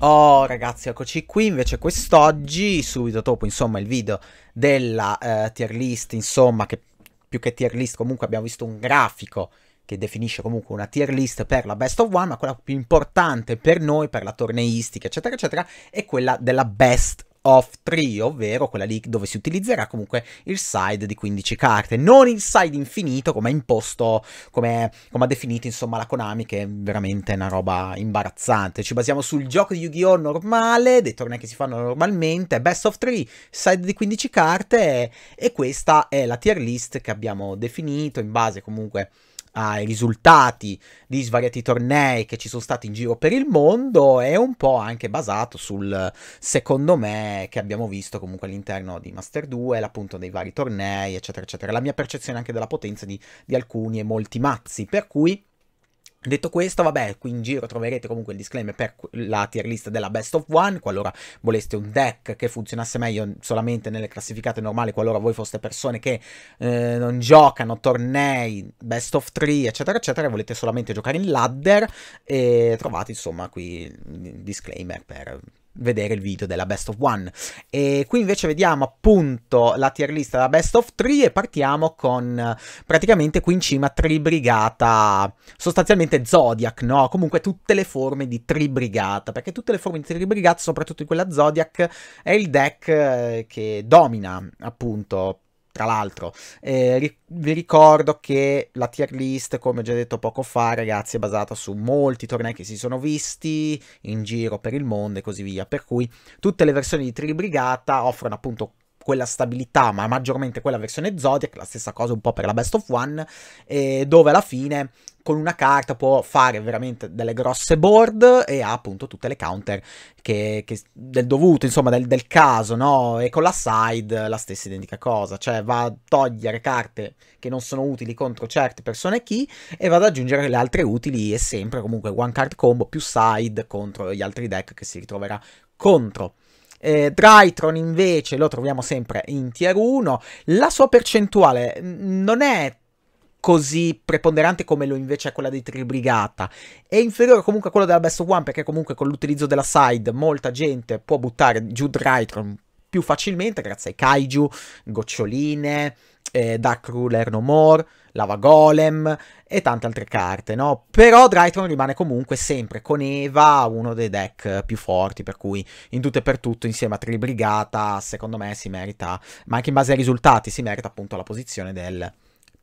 Oh ragazzi eccoci qui invece quest'oggi subito dopo insomma il video della eh, tier list insomma che più che tier list comunque abbiamo visto un grafico che definisce comunque una tier list per la best of one ma quella più importante per noi per la torneistica eccetera eccetera è quella della best of 3, ovvero quella lì dove si utilizzerà comunque il side di 15 carte, non il side infinito come ha imposto, come, come ha definito insomma la Konami, che è veramente una roba imbarazzante. Ci basiamo sul gioco di Yu-Gi-Oh! normale, dei tornei che si fanno normalmente, best of 3, side di 15 carte e, e questa è la tier list che abbiamo definito in base comunque a ai risultati di svariati tornei che ci sono stati in giro per il mondo è un po' anche basato sul secondo me che abbiamo visto comunque all'interno di Master 2, appunto dei vari tornei eccetera eccetera, la mia percezione anche della potenza di, di alcuni e molti mazzi per cui Detto questo, vabbè, qui in giro troverete comunque il disclaimer per la tier list della Best of One, qualora voleste un deck che funzionasse meglio solamente nelle classificate normali, qualora voi foste persone che eh, non giocano tornei, Best of 3, eccetera, eccetera, e volete solamente giocare in ladder, e eh, trovate insomma qui il disclaimer per vedere il video della best of one. E qui invece vediamo appunto la tier list della best of Three e partiamo con praticamente qui in cima tribrigata, sostanzialmente Zodiac, no? Comunque tutte le forme di tribrigata, perché tutte le forme di tribrigata, soprattutto in quella Zodiac, è il deck eh, che domina appunto tra l'altro. Eh, vi ricordo che la tier list, come già detto poco fa, ragazzi, è basata su molti tornei che si sono visti in giro per il mondo e così via. Per cui tutte le versioni di Tribrigata offrono appunto quella stabilità, ma maggiormente quella versione Zodiac, la stessa cosa un po' per la Best of One, eh, dove alla fine con una carta può fare veramente delle grosse board e ha appunto tutte le counter che, che del dovuto, insomma, del, del, caso, no? E con la side la stessa identica cosa, cioè va a togliere carte che non sono utili contro certe persone key e va ad aggiungere le altre utili e sempre comunque one card combo più side contro gli altri deck che si ritroverà contro. Eh, Drytron invece lo troviamo sempre in tier 1, la sua percentuale non è così preponderante come lo invece è quella di Tribrigata. È inferiore comunque a quella della Best One perché comunque con l'utilizzo della side molta gente può buttare giù Drytron più facilmente grazie ai kaiju, goccioline, eh, Dark Ruler No More Lava Golem e tante altre carte, no? Però Drytron rimane comunque sempre con Eva uno dei deck più forti, per cui in tutto e per tutto insieme a Tribrigata secondo me si merita, ma anche in base ai risultati, si merita appunto la posizione del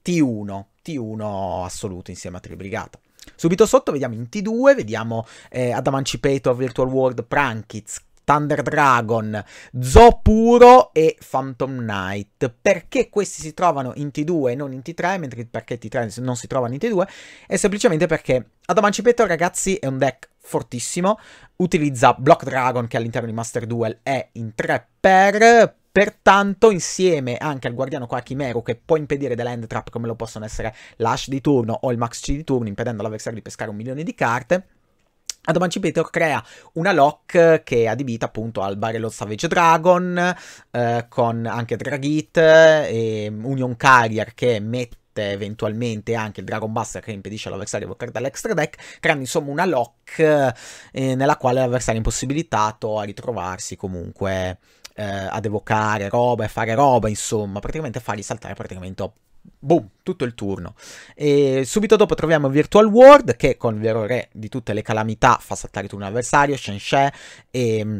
T1, T1 assoluto insieme a Tribrigata. Subito sotto vediamo in T2, vediamo eh, Adamantipator Virtual World Prankits Thunder Dragon, Zo Puro e Phantom Knight. Perché questi si trovano in T2 e non in T3, mentre perché T3 non si trovano in T2? È semplicemente perché Adamantipeto, ragazzi, è un deck fortissimo, utilizza Block Dragon che all'interno di Master Duel è in 3 per, Pertanto, insieme anche al guardiano qua Chimero, che può impedire delle hand trap come lo possono essere l'Ash di turno o il Max C di turno, impedendo all'avversario di pescare un milione di carte, Adamanci Peter crea una lock eh, che è adibita appunto al Barrel of Savage Dragon, eh, con anche Dragit eh, e Union Carrier che mette eventualmente anche il Dragon Buster che impedisce all'avversario di evocare dall'extra deck, creando insomma una lock eh, nella quale l'avversario è impossibilitato a ritrovarsi comunque eh, ad evocare roba e fare roba, insomma, praticamente fargli saltare praticamente boom, tutto il turno. E subito dopo troviamo Virtual World che con il vero re di tutte le calamità fa saltare turno avversario, Shen Shenshe e mm,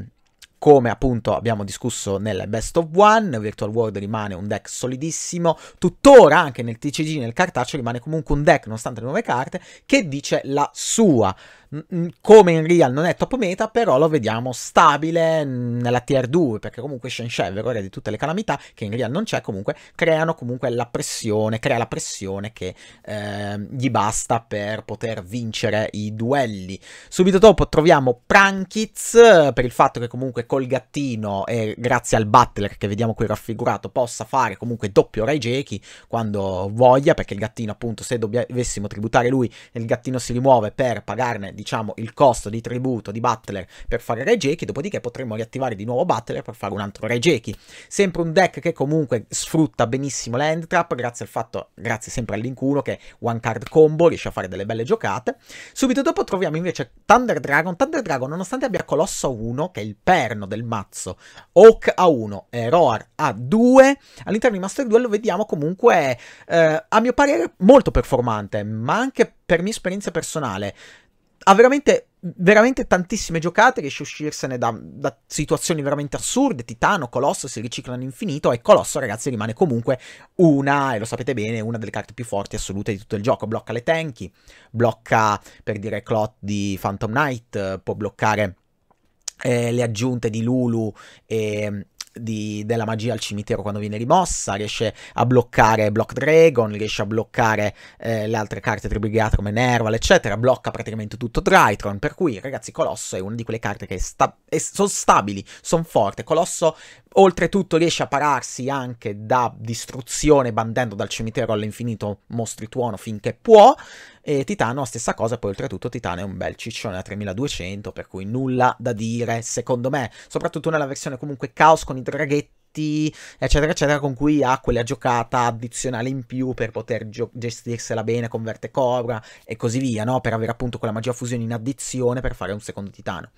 come appunto abbiamo discusso nel Best of One, Virtual World rimane un deck solidissimo, tuttora anche nel TCG, nel cartaccio, rimane comunque un deck, nonostante le nuove carte, che dice la sua. Mm, mm, come in real non è top meta, però lo vediamo stabile nella tier 2, perché comunque Shenzhen, verore di tutte le calamità, che in real non c'è, comunque creano comunque la pressione, crea la pressione che eh, gli basta per poter vincere i duelli. Subito dopo troviamo Prankiz, per il fatto che comunque col gattino e grazie al Butler che vediamo qui raffigurato possa fare comunque doppio Raijeki quando voglia, perché il gattino appunto se dovessimo tributare lui, il gattino si rimuove per pagarne di diciamo, il costo di tributo di Butler per fare Ray dopodiché potremmo riattivare di nuovo Butler per fare un altro Ray Sempre un deck che comunque sfrutta benissimo la trap, grazie al fatto, grazie sempre al 1 che one card combo, riesce a fare delle belle giocate. Subito dopo troviamo invece Thunder Dragon, Thunder Dragon nonostante abbia Colosso a 1, che è il perno del mazzo, Hawk a 1 e Roar a 2, all'interno di Master Duel lo vediamo comunque, eh, a mio parere, molto performante, ma anche per mia esperienza personale, ha veramente, veramente tantissime giocate, riesce a uscirsene da, da, situazioni veramente assurde, Titano, Colosso si riciclano infinito e Colosso ragazzi rimane comunque una, e lo sapete bene, una delle carte più forti assolute di tutto il gioco, blocca le tanky, blocca per dire Clot di Phantom Knight, può bloccare... Eh, le aggiunte di Lulu e, di, della magia al cimitero quando viene rimossa, riesce a bloccare Block Dragon, riesce a bloccare eh, le altre carte tribrigate come Nerval, eccetera, blocca praticamente tutto Drytron, per cui ragazzi Colosso è una di quelle carte che sta- sono stabili, sono forte, Colosso Oltretutto riesce a pararsi anche da distruzione bandendo dal cimitero all'infinito mostri tuono finché può e Titano stessa cosa, poi oltretutto Titano è un bel ciccione a 3200 per cui nulla da dire secondo me, soprattutto nella versione comunque caos con i draghetti eccetera, eccetera, con cui ha quella giocata addizionale in più per poter gio- gestirsela bene, converte Cobra e così via, no? Per avere appunto quella magia fusione in addizione per fare un secondo titano.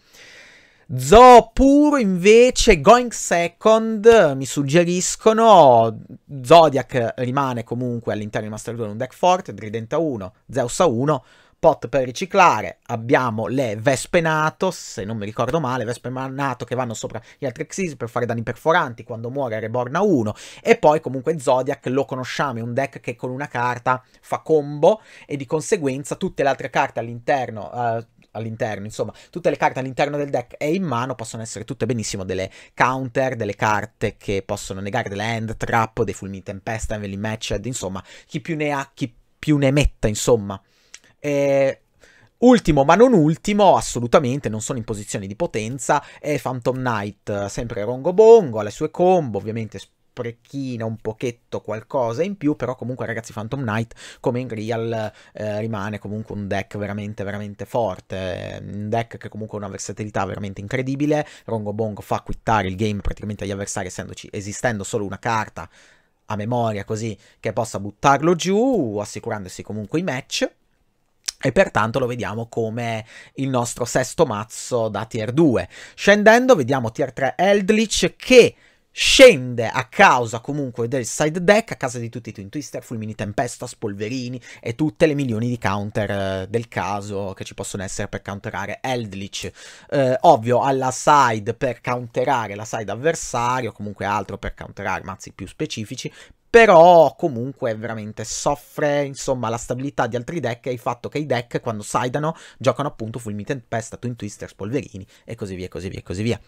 Zoo puro invece, Going Second, mi suggeriscono, Zodiac rimane comunque all'interno di Master 2 un deck forte, Tridenta 1, Zeus a 1, pot per riciclare, abbiamo le Vespe Nato, se non mi ricordo male, Vespe Nato che vanno sopra gli altri Xyz per fare danni perforanti, quando muore Reborn a 1, e poi comunque Zodiac lo conosciamo, è un deck che con una carta fa combo e di conseguenza tutte le altre carte all'interno... Uh, all'interno, insomma, tutte le carte all'interno del deck e in mano possono essere tutte benissimo delle counter, delle carte che possono negare delle hand trap, dei fulmini tempesta, enveling matched, insomma, chi più ne ha, chi più ne metta, insomma. E eh, Ultimo ma non ultimo, assolutamente, non sono in posizione di potenza, è Phantom Knight, sempre Rongo Bongo, ha le sue combo, ovviamente sprechina un pochetto qualcosa in più, però comunque ragazzi Phantom Knight come in Real eh, rimane comunque un deck veramente veramente forte, eh, un deck che comunque ha una versatilità veramente incredibile, Rongo Bongo fa quittare il game praticamente agli avversari essendoci, esistendo solo una carta a memoria così che possa buttarlo giù, assicurandosi comunque i match. E pertanto lo vediamo come il nostro sesto mazzo da tier 2. Scendendo vediamo tier 3 Eldritch che scende a causa comunque del side deck, a casa di tutti i Twin Twister, Fulmini Tempesta, Spolverini e tutte le milioni di counter eh, del caso che ci possono essere per counterare Eldritch. Eh, ovvio, alla side per counterare la side avversario o comunque altro per counterare mazzi più specifici, però comunque veramente soffre insomma la stabilità di altri deck e il fatto che i deck quando sideano giocano appunto Fulmini Tempesta, Twin Twister, Spolverini e così via, così via, così via.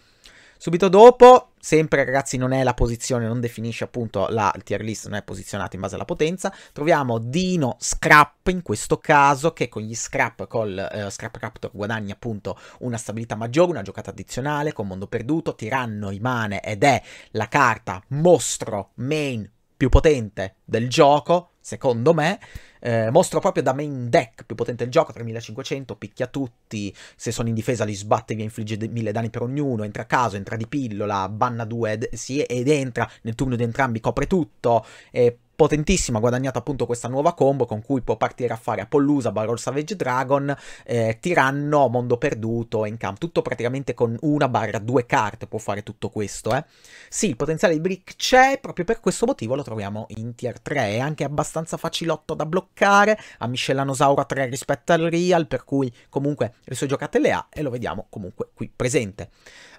Subito dopo, sempre ragazzi, non è la posizione, non definisce appunto la tier list, non è posizionata in base alla potenza. Troviamo Dino Scrap in questo caso, che con gli Scrap, col eh, Scrap Raptor guadagna appunto una stabilità maggiore, una giocata addizionale con Mondo Perduto, Tiranno rimane ed è la carta mostro main più potente del gioco secondo me. Eh, mostro proprio da main deck, più potente del gioco, 3500, picchia tutti, se sono in difesa li sbatte e vi infligge mille danni per ognuno, entra a caso, entra di pillola, banna due ed, sì, ed entra nel turno di entrambi, copre tutto, eh, potentissima, ha guadagnato appunto questa nuova combo con cui può partire a fare Apollusa, Barrel Savage Dragon, eh, Tiranno, Mondo Perduto, Encamp, tutto praticamente con una barra due carte può fare tutto questo, eh. Sì, il potenziale di Brick c'è, proprio per questo motivo lo troviamo in tier 3, è anche abbastanza facilotto da bloccare, ha Miscelanosauro a 3 rispetto al Real, per cui comunque le sue giocate le ha e lo vediamo comunque qui presente.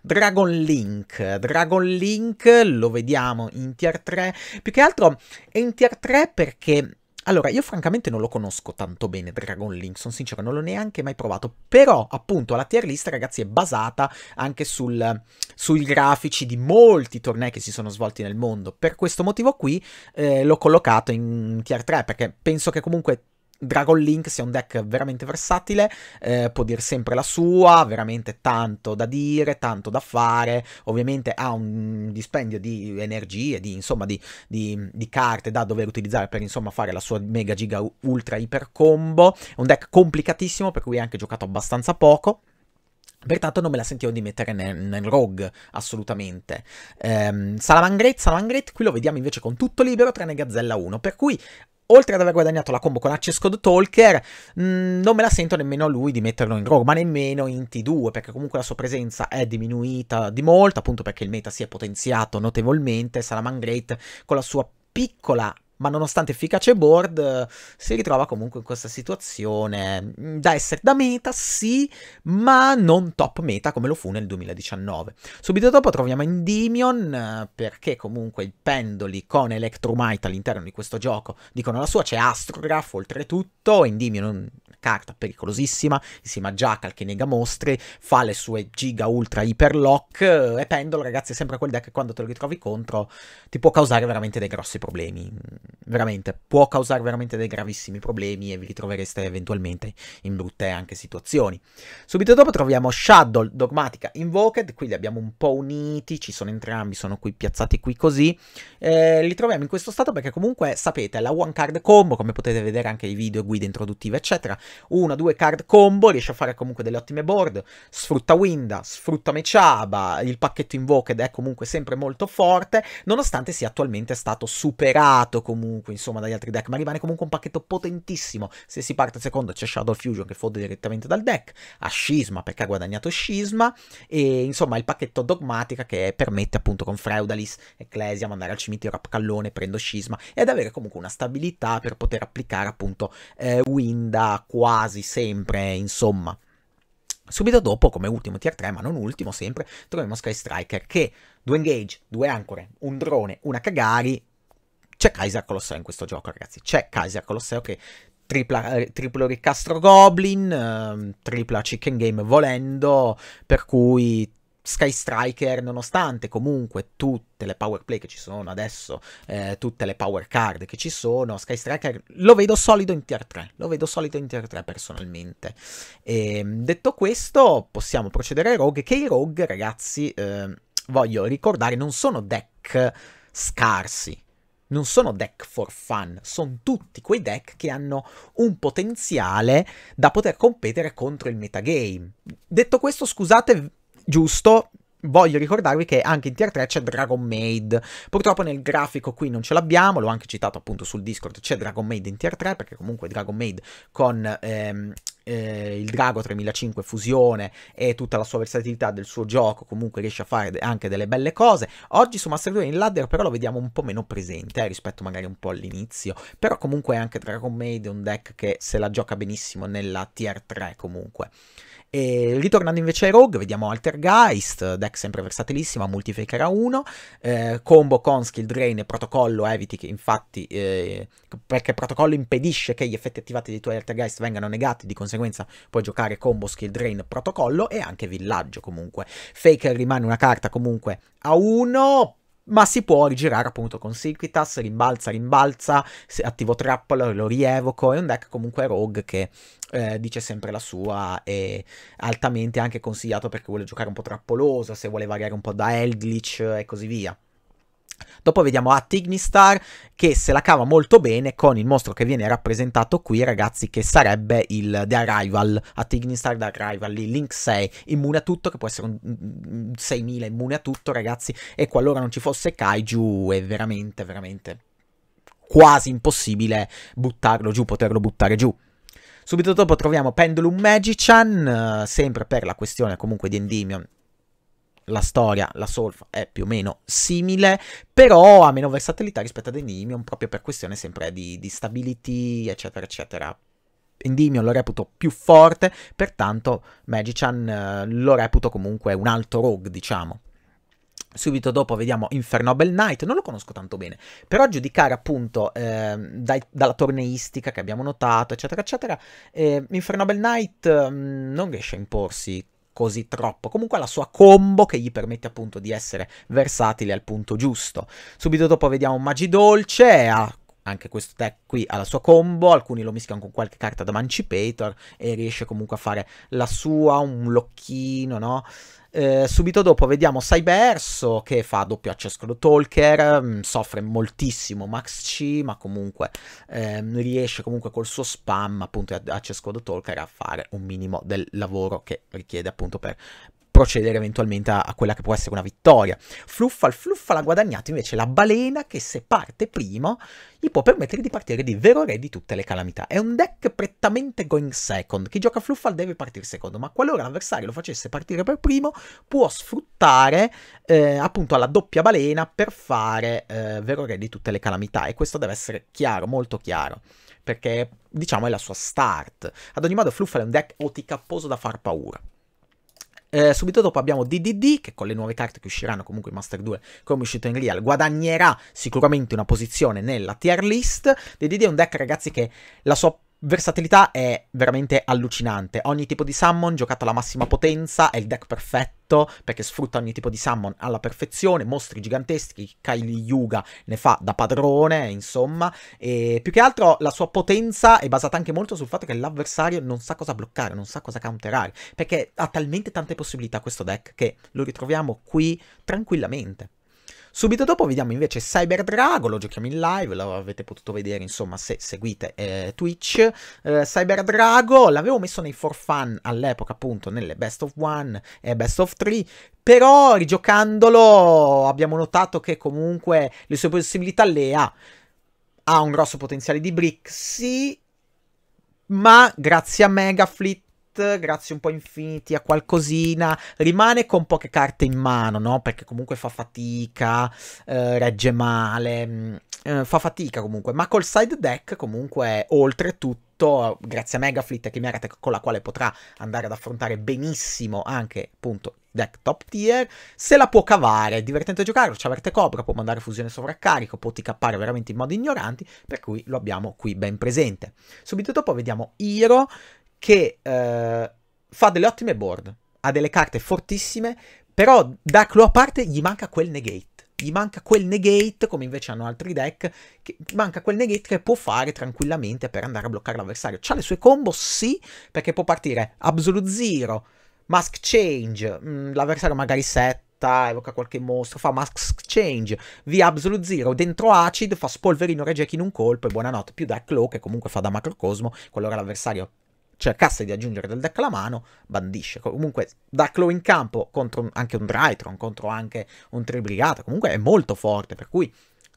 Dragon Link. Dragon Link lo vediamo in tier 3. Più che altro è in tier 3 perché... Allora, io francamente non lo conosco tanto bene Dragon Link, sono sincero, non l'ho neanche mai provato, però appunto la tier list ragazzi è basata anche sul, sui grafici di molti tornei che si sono svolti nel mondo, per questo motivo qui eh, l'ho collocato in tier 3 perché penso che comunque Dragon Link sia un deck veramente versatile, eh, può dire sempre la sua, veramente tanto da dire, tanto da fare, ovviamente ha un dispendio di energie, di, insomma di, di, di carte da dover utilizzare per insomma fare la sua mega giga ultra iper combo, è un deck complicatissimo per cui è anche giocato abbastanza poco. Pertanto non me la sentivo di mettere nel, nel rogue, assolutamente. Ehm, Salamangret, Salamangreat, qui lo vediamo invece con tutto libero, tranne Gazzella 1, per cui oltre ad aver guadagnato la combo con Access Code Talker, mh, mm, non me la sento nemmeno a lui di metterlo in Rogue, ma nemmeno in T2, perché comunque la sua presenza è diminuita di molto, appunto perché il meta si è potenziato notevolmente, Salamangreat con la sua piccola ma nonostante efficace board si ritrova comunque in questa situazione mm, da essere da meta sì ma non top meta come lo fu nel 2019 subito dopo troviamo Endymion perché comunque i pendoli con Electrumite all'interno di questo gioco dicono la sua c'è Astrograph oltretutto Endymion carta pericolosissima, insieme a Jackal che nega mostri, fa le sue giga ultra hyper eh, e Pendolo ragazzi è sempre quel deck che quando te lo ritrovi contro ti può causare veramente dei grossi problemi, mm, veramente, può causare veramente dei gravissimi problemi e vi ritrovereste eventualmente in brutte anche situazioni. Subito dopo troviamo Shadow, Dogmatica, Invoked, qui li abbiamo un po' uniti, ci sono entrambi, sono qui piazzati qui così, eh, li troviamo in questo stato perché comunque sapete la one card combo, come potete vedere anche i video guide introduttive eccetera, una, due card combo, riesce a fare comunque delle ottime board, sfrutta Winda, sfrutta Mechaba, il pacchetto Invoked è comunque sempre molto forte, nonostante sia attualmente stato superato comunque, insomma, dagli altri deck, ma rimane comunque un pacchetto potentissimo. Se si parte secondo c'è Shadow Fusion che fode direttamente dal deck, a Scisma perché ha guadagnato Scisma, e insomma il pacchetto Dogmatica che permette appunto con Freudalis, Ecclesia, mandare al cimitero Rapcallone, prendo Scisma, ed avere comunque una stabilità per poter applicare appunto eh, Winda, Qua quasi sempre, insomma. Subito dopo, come ultimo tier 3, ma non ultimo sempre, troviamo Sky Striker che due engage, due ancore, un drone, una Kagari. C'è Kaiser Colosseo in questo gioco, ragazzi. C'è Kaiser Colosseo che tripla, eh, triplo ricastro Goblin, eh, tripla Chicken Game volendo, per cui Sky Striker, nonostante comunque tutte le power play che ci sono adesso, eh, tutte le power card che ci sono, Sky Striker lo vedo solido in tier 3, lo vedo solido in tier 3 personalmente. E, ehm, detto questo, possiamo procedere ai rogue, che i rogue, ragazzi, eh, voglio ricordare, non sono deck scarsi. Non sono deck for fun, sono tutti quei deck che hanno un potenziale da poter competere contro il metagame. Detto questo, scusate giusto, voglio ricordarvi che anche in Tier 3 c'è Dragon Maid. Purtroppo nel grafico qui non ce l'abbiamo, l'ho anche citato appunto sul Discord, c'è Dragon Maid in Tier 3 perché comunque Dragon Maid con ehm, eh, il Drago 3005 fusione e tutta la sua versatilità del suo gioco comunque riesce a fare anche delle belle cose. Oggi su Master 2 in ladder però lo vediamo un po' meno presente eh, rispetto magari un po' all'inizio, però comunque anche Dragon Maid è un deck che se la gioca benissimo nella Tier 3 comunque. E ritornando invece ai Rogue, vediamo Altergeist, deck sempre versatilissima, multifaker a 1, eh, combo con skill drain e protocollo, eviti che infatti, eh, perché protocollo impedisce che gli effetti attivati dei tuoi Altergeist vengano negati, di conseguenza puoi giocare combo skill drain protocollo e anche villaggio comunque. Faker rimane una carta comunque a 1, ma si può rigirare appunto con Silquitas, rimbalza, rimbalza, se attivo Trappola, lo rievoco, è un deck comunque rogue che eh, dice sempre la sua e altamente anche consigliato perché vuole giocare un po' trappoloso, se vuole variare un po' da Eldritch e così via. Dopo vediamo a Tignistar che se la cava molto bene con il mostro che viene rappresentato qui, ragazzi, che sarebbe il The Arrival, Attignistar The Arrival, il Link 6, immune a tutto, che può essere un 6000 immune a tutto, ragazzi, e qualora non ci fosse Kaiju è veramente, veramente quasi impossibile buttarlo giù, poterlo buttare giù. Subito dopo troviamo Pendulum Magichan, eh, sempre per la questione comunque di Endymion la storia, la solfa è più o meno simile, però ha meno versatilità rispetto ad Endymion, proprio per questione sempre di, di stability, eccetera, eccetera. Endymion lo reputo più forte, pertanto Magichan eh, lo reputo comunque un altro rogue, diciamo. Subito dopo vediamo Infernoble Knight, non lo conosco tanto bene, però a giudicare appunto eh, dai, dalla torneistica che abbiamo notato, eccetera, eccetera, eh, Infernoble Knight mh, mm, non riesce a imporsi così troppo. Comunque ha la sua combo che gli permette appunto di essere versatile al punto giusto. Subito dopo vediamo Magi Dolce, ha anche questo deck qui ha la sua combo, alcuni lo mischiano con qualche carta da Mancipator e riesce comunque a fare la sua, un locchino, no? Eh, subito dopo vediamo Cyberso che fa doppio accesco Talker, mm, soffre moltissimo Max C, ma comunque ehm, riesce comunque col suo spam appunto a, Talker a fare un minimo del lavoro che richiede appunto per, procedere eventualmente a, a, quella che può essere una vittoria. Fluffal Fluffal ha guadagnato invece la balena che se parte primo gli può permettere di partire di vero re di tutte le calamità. È un deck prettamente going second. Chi gioca Fluffal deve partire secondo, ma qualora l'avversario lo facesse partire per primo, può sfruttare eh, appunto alla doppia balena per fare eh, vero re di tutte le calamità. E questo deve essere chiaro, molto chiaro, perché diciamo è la sua start. Ad ogni modo Fluffal è un deck oticapposo da far paura. Eh, subito dopo abbiamo DDD che con le nuove carte che usciranno comunque in Master 2 come uscito in Real guadagnerà sicuramente una posizione nella tier list. DDD è un deck ragazzi che la sua versatilità è veramente allucinante. Ogni tipo di summon giocato alla massima potenza è il deck perfetto perché sfrutta ogni tipo di summon alla perfezione. Mostri giganteschi, Kylie Yuga ne fa da padrone, insomma. E più che altro la sua potenza è basata anche molto sul fatto che l'avversario non sa cosa bloccare, non sa cosa counterare. Perché ha talmente tante possibilità questo deck che lo ritroviamo qui tranquillamente. Subito dopo vediamo invece Cyber Drago, lo giochiamo in live, lo avete potuto vedere insomma se seguite eh, Twitch. Eh, Cyber Drago l'avevo messo nei for fun all'epoca appunto nelle best of one e best of three, però rigiocandolo abbiamo notato che comunque le sue possibilità le ha. Ha un grosso potenziale di brick, sì, ma grazie a Megafleet grazie un po' infiniti a qualcosina, rimane con poche carte in mano, no? Perché comunque fa fatica, eh, regge male, mm, eh, fa fatica comunque, ma col side deck comunque oltretutto grazie a Megafleet e mi ha con la quale potrà andare ad affrontare benissimo anche appunto deck top tier, se la può cavare, è divertente giocare, c'è Verte Cobra, può mandare fusione sovraccarico, può ticappare veramente in modi ignoranti, per cui lo abbiamo qui ben presente. Subito dopo vediamo Iro, che eh, fa delle ottime board, ha delle carte fortissime, però Dark Law a parte gli manca quel negate. Gli manca quel negate, come invece hanno altri deck, che manca quel negate che può fare tranquillamente per andare a bloccare l'avversario. C'ha le sue combo? Sì, perché può partire Absolute Zero, Mask Change, mh, mm, l'avversario magari set, evoca qualche mostro, fa Mask Change, via Absolute Zero, dentro Acid, fa Spolverino Reject in un colpo e buonanotte, più Dark Claw che comunque fa da Macrocosmo, qualora l'avversario cercasse cioè, di aggiungere del deck alla mano, bandisce. Comunque, Darklow in campo contro anche un Drytron, contro anche un Tribrigata, comunque è molto forte, per cui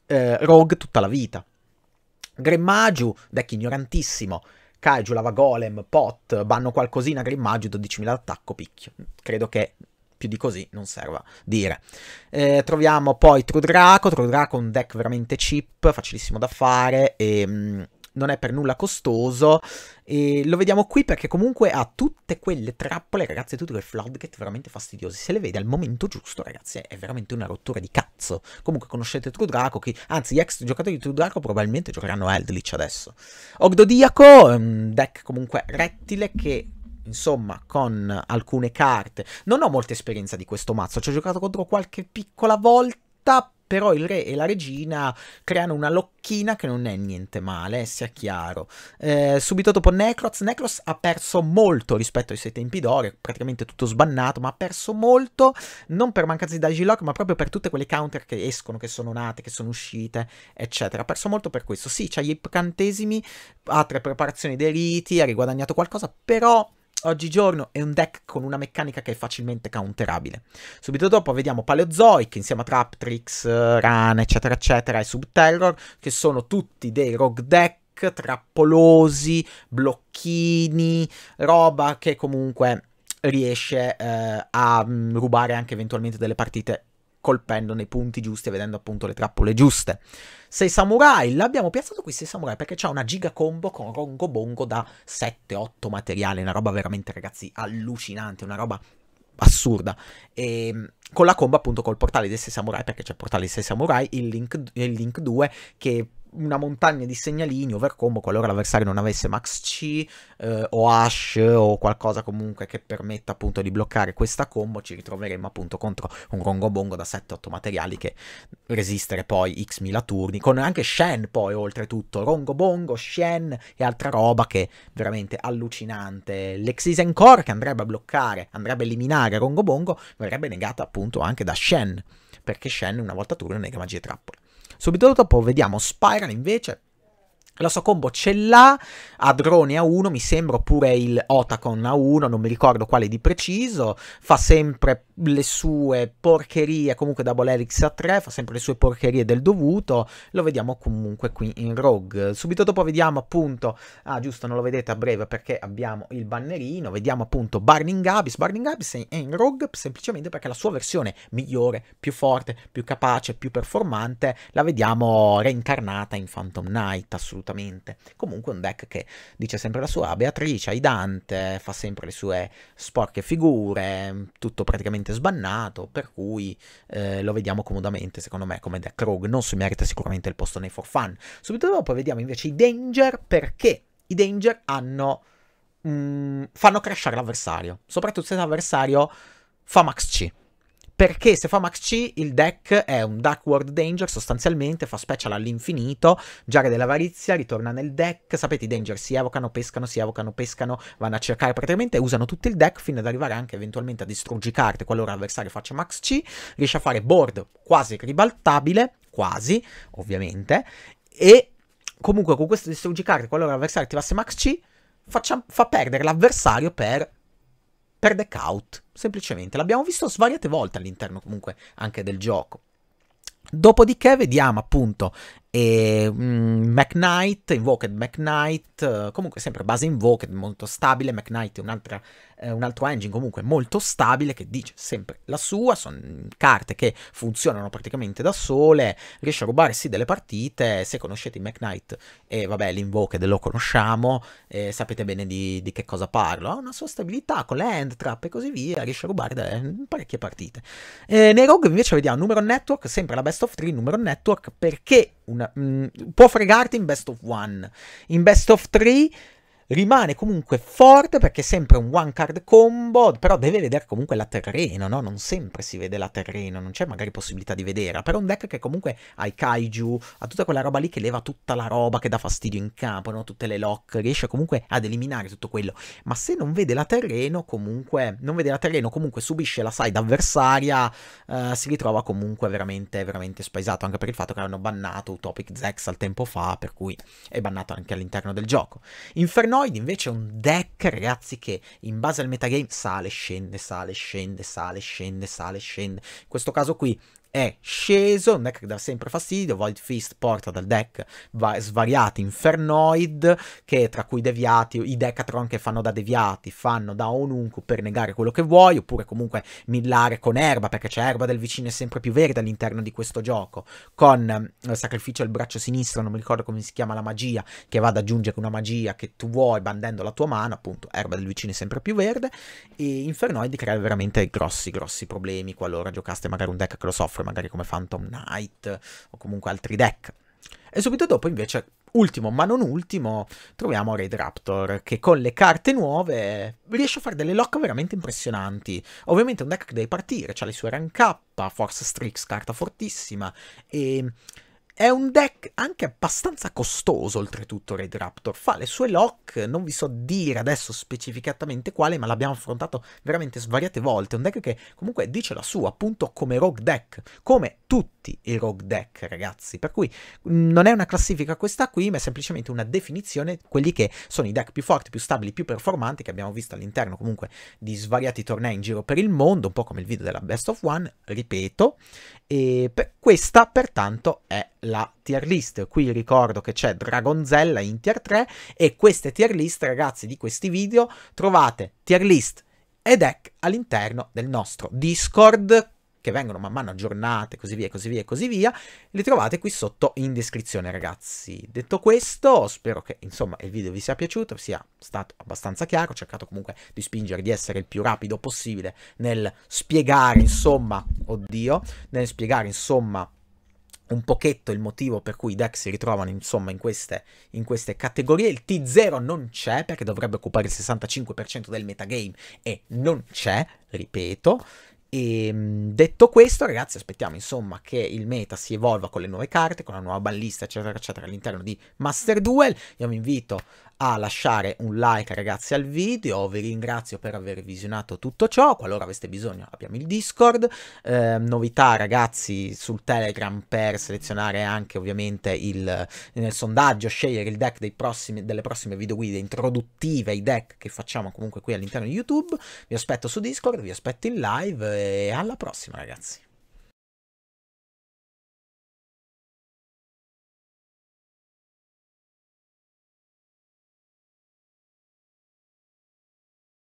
eh, Rogue tutta la vita. Gremmagio, deck ignorantissimo, Kaiju, Lava Golem, Pot, vanno qualcosina, Gremmagio, 12.000 d'attacco, picchio. Credo che più di così non serva dire. Eh, troviamo poi True Draco, True Draco un deck veramente cheap, facilissimo da fare e... Ehm, non è per nulla costoso e lo vediamo qui perché comunque ha tutte quelle trappole, ragazzi, tutti quei floodgate veramente fastidiosi. Se le vede al momento giusto, ragazzi, è veramente una rottura di cazzo. Comunque conoscete True Draco, che, anzi gli ex giocatori di True Draco probabilmente giocheranno Eldritch adesso. Ogdodiaco, un deck comunque rettile che insomma, con alcune carte. Non ho molta esperienza di questo mazzo, ci ho giocato contro qualche piccola volta, però il re e la regina creano una locchina che non è niente male, eh, sia chiaro. Eh, subito dopo Necroz, Necroz ha perso molto rispetto ai suoi tempi d'oro, è praticamente tutto sbannato, ma ha perso molto, non per mancanza di Digilock, ma proprio per tutte quelle counter che escono, che sono nate, che sono uscite, eccetera. Ha perso molto per questo. Sì, c'ha gli incantesimi, ha tre preparazioni dei riti, ha riguadagnato qualcosa, però Oggigiorno è un deck con una meccanica che è facilmente counterabile. Subito dopo vediamo Paleozoic insieme a Traptrix, eh, Run, eccetera, eccetera, e Subterror, che sono tutti dei rogue deck trappolosi, blocchini, roba che comunque riesce eh, a mm, rubare anche eventualmente delle partite colpendo nei punti giusti e vedendo appunto le trappole giuste. Sei Samurai, l'abbiamo piazzato qui sei Samurai perché c'ha una giga combo con Rongo Bongo da 7-8 materiale, una roba veramente ragazzi allucinante, una roba assurda. E ehm, con la combo appunto col portale dei sei Samurai perché c'è il portale dei sei Samurai, il Link, il Link 2 che una montagna di segnalini overcombo qualora l'avversario non avesse max C eh, o hash o qualcosa comunque che permetta appunto di bloccare questa combo ci ritroveremo appunto contro un rongobongo da 7-8 materiali che resistere poi x mila turni con anche Shen poi oltretutto rongobongo, Shen e altra roba che veramente allucinante l'Exisen Core che andrebbe a bloccare andrebbe a eliminare rongobongo verrebbe negata appunto anche da Shen perché Shen una volta turno nega magie trappole Subito dopo vediamo Spiral invece la sua combo ce l'ha, ha drone A1, mi sembra, oppure il Otacon A1, non mi ricordo quale di preciso, fa sempre le sue porcherie, comunque Double Helix A3, fa sempre le sue porcherie del dovuto, lo vediamo comunque qui in Rogue. Subito dopo vediamo appunto, ah giusto, non lo vedete a breve perché abbiamo il bannerino, vediamo appunto Burning Abyss, Burning Abyss è in Rogue semplicemente perché la sua versione migliore, più forte, più capace, più performante, la vediamo reincarnata in Phantom Knight assolutamente assolutamente. Comunque un deck che dice sempre la sua, Beatrice, ai Dante, fa sempre le sue sporche figure, tutto praticamente sbannato, per cui eh, lo vediamo comodamente, secondo me, come deck rogue. Non si merita sicuramente il posto nei for fun. Subito dopo vediamo invece i Danger, perché i Danger hanno... Mm, fanno crashare l'avversario, soprattutto se l'avversario fa max C perché se fa Max C il deck è un Dark World Danger sostanzialmente, fa special all'infinito, Giare dell'avarizia, ritorna nel deck, sapete i Danger si evocano, pescano, si evocano, pescano, vanno a cercare praticamente, usano tutto il deck fino ad arrivare anche eventualmente a distruggi carte qualora l'avversario faccia Max C, riesce a fare board quasi ribaltabile, quasi ovviamente, e comunque con questo distruggi carte qualora l'avversario attivasse Max C faccia, fa perdere l'avversario per per The out, semplicemente. L'abbiamo visto svariate volte all'interno comunque anche del gioco. Dopodiché vediamo appunto eh, McKnight, Invoked McKnight, eh, comunque sempre base Invoked, molto stabile, McKnight è un'altra eh, un altro engine comunque molto stabile che dice sempre la sua, sono carte che funzionano praticamente da sole, riesce a rubare sì delle partite, se conoscete i McKnight e eh, vabbè l'invoke lo conosciamo, eh, sapete bene di, di, che cosa parlo, ha una sua stabilità con le hand trap e così via, riesce a rubare delle, parecchie partite. Eh, nei Rogue invece vediamo numero network, sempre la best of 3, numero network perché una, mh, mm, può fregarti in best of 1, in best of 3 rimane comunque forte perché è sempre un one card combo, però deve vedere comunque la terreno, no? Non sempre si vede la terreno, non c'è magari possibilità di vedere, però un deck che comunque ha i kaiju, ha tutta quella roba lì che leva tutta la roba che dà fastidio in campo, no? Tutte le lock, riesce comunque ad eliminare tutto quello, ma se non vede la terreno comunque, non vede la terreno comunque subisce la side avversaria, eh, si ritrova comunque veramente, veramente spaesato, anche per il fatto che hanno bannato Utopic Zex al tempo fa, per cui è bannato anche all'interno del gioco. Inferno Metroid invece è un deck, ragazzi, che in base al metagame sale, scende, sale, scende, sale, scende, sale, scende. In questo caso qui è sceso, un deck che dà sempre fastidio, Void Fist porta dal deck svariati Infernoid, che tra cui deviati, i Decatron che fanno da deviati, fanno da Onunku per negare quello che vuoi, oppure comunque millare con erba, perché c'è erba del vicino e sempre più verde all'interno di questo gioco, con eh, sacrificio del braccio sinistro, non mi ricordo come si chiama la magia, che va ad aggiungere una magia che tu vuoi bandendo la tua mano, appunto erba del vicino è sempre più verde, e Infernoid crea veramente grossi grossi problemi qualora giocaste magari un deck che lo soffre buffe, magari come Phantom Knight o comunque altri deck. E subito dopo invece, ultimo ma non ultimo, troviamo Raid Raptor che con le carte nuove riesce a fare delle lock veramente impressionanti. Ovviamente è un deck che deve partire, ha le sue rank up, Force Strix, carta fortissima e è un deck anche abbastanza costoso, oltretutto, Red Raptor. Fa le sue lock, non vi so dire adesso specificatamente quale, ma l'abbiamo affrontato veramente svariate volte. È un deck che comunque dice la sua, appunto come rogue deck, come tutti i rogue deck, ragazzi. Per cui mm, non è una classifica questa qui, ma è semplicemente una definizione, quelli che sono i deck più forti, più stabili, più performanti, che abbiamo visto all'interno comunque di svariati tornei in giro per il mondo, un po' come il video della Best of One, ripeto. E per questa, pertanto, è la tier list. Qui ricordo che c'è Dragonzella in tier 3 e queste tier list, ragazzi, di questi video trovate tier list e deck all'interno del nostro Discord che vengono man mano aggiornate, così via, così via, così via, le trovate qui sotto in descrizione, ragazzi. Detto questo, spero che, insomma, il video vi sia piaciuto, sia stato abbastanza chiaro, ho cercato comunque di spingere, di essere il più rapido possibile nel spiegare, insomma, oddio, nel spiegare, insomma, un pochetto il motivo per cui i deck si ritrovano insomma in queste, in queste categorie. Il T0 non c'è perché dovrebbe occupare il 65% del metagame e non c'è, ripeto. E ehm, detto questo, ragazzi, aspettiamo insomma che il meta si evolva con le nuove carte, con la nuova ballista, eccetera, eccetera, all'interno di Master Duel. Io vi invito a lasciare un like ragazzi al video, vi ringrazio per aver visionato tutto ciò, qualora aveste bisogno abbiamo il Discord, eh, novità ragazzi sul Telegram per selezionare anche ovviamente il, nel sondaggio, scegliere il deck prossimi, delle prossime video guide introduttive i deck che facciamo comunque qui all'interno di YouTube, vi aspetto su Discord, vi aspetto in live e alla prossima ragazzi.